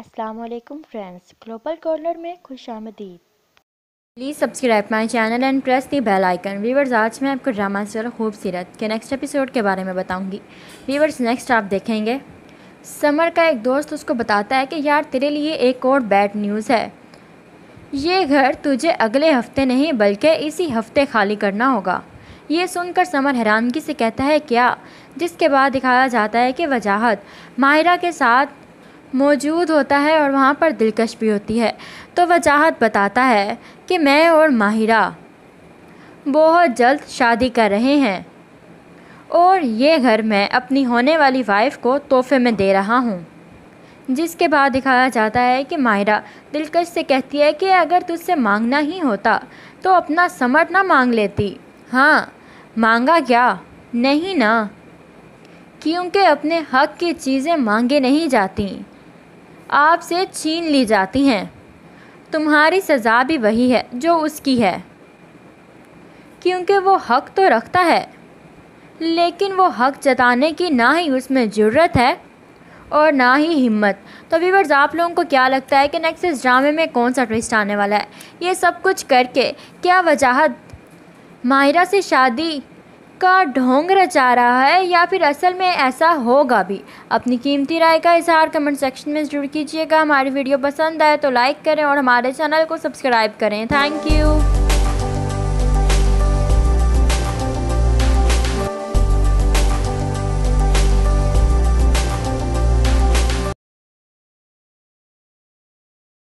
वालेकुम friends global corner में खुश आमदीद please subscribe my channel and press the bell icon viewers आज मैं आपको ड्रामा सीरियल खूबसीरत के नेक्स्ट एपिसोड के बारे में बताऊंगी वीवर्स नेक्स्ट आप देखेंगे समर का एक दोस्त उसको बताता है कि यार तेरे लिए एक और बैड न्यूज़ है ये घर तुझे अगले हफ्ते नहीं बल्कि इसी हफ्ते खाली करना होगा ये सुनकर समर हैरानगी से कहता है क्या जिसके बाद दिखाया जाता है कि वजाहत माहिरा के साथ मौजूद होता है और वहाँ पर दिलकश भी होती है तो वजाहत बताता है कि मैं और माहिरा बहुत जल्द शादी कर रहे हैं और ये घर मैं अपनी होने वाली वाइफ को तोहफे में दे रहा हूँ जिसके बाद दिखाया जाता है कि माहिरा दिलकश से कहती है कि अगर तुझसे मांगना ही होता तो अपना समर ना मांग लेती हाँ मांगा क्या नहीं ना क्योंकि अपने हक की चीज़ें मांगे नहीं जाती आपसे छीन ली जाती हैं तुम्हारी सज़ा भी वही है जो उसकी है क्योंकि वो हक तो रखता है लेकिन वो हक जताने की ना ही उसमें ज़रूरत है और ना ही हिम्मत तो वीवर्स आप लोगों को क्या लगता है कि नेक्स्ट इस ड्रामे में कौन सा ट्विस्ट आने वाला है ये सब कुछ करके क्या वजाहत माहिरा से शादी का ढोंग रचा रहा है या फिर असल में ऐसा होगा भी अपनी कीमती राय का इजहार कमेंट सेक्शन में जरूर कीजिएगा हमारी वीडियो पसंद आए तो लाइक करें और हमारे चैनल को सब्सक्राइब करें थैंक यू